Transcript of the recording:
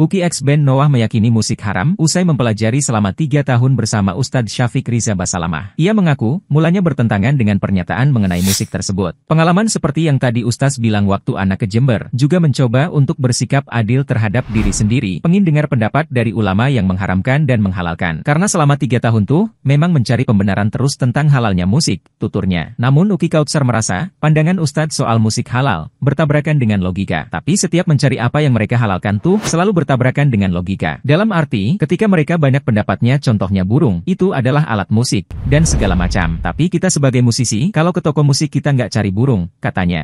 Uki X Band Noah meyakini musik haram usai mempelajari selama tiga tahun bersama Ustadz Syafiq Riza Basalamah. Ia mengaku, mulanya bertentangan dengan pernyataan mengenai musik tersebut. Pengalaman seperti yang tadi Ustadz bilang waktu anak ke Jember, juga mencoba untuk bersikap adil terhadap diri sendiri. Pengin dengar pendapat dari ulama yang mengharamkan dan menghalalkan. Karena selama tiga tahun tuh, memang mencari pembenaran terus tentang halalnya musik, tuturnya. Namun Uki Kautsar merasa, pandangan Ustadz soal musik halal, bertabrakan dengan logika. Tapi setiap mencari apa yang mereka halalkan tuh, selalu bertentangan bertabrakan dengan logika. Dalam arti, ketika mereka banyak pendapatnya contohnya burung, itu adalah alat musik, dan segala macam. Tapi kita sebagai musisi, kalau ke toko musik kita nggak cari burung, katanya.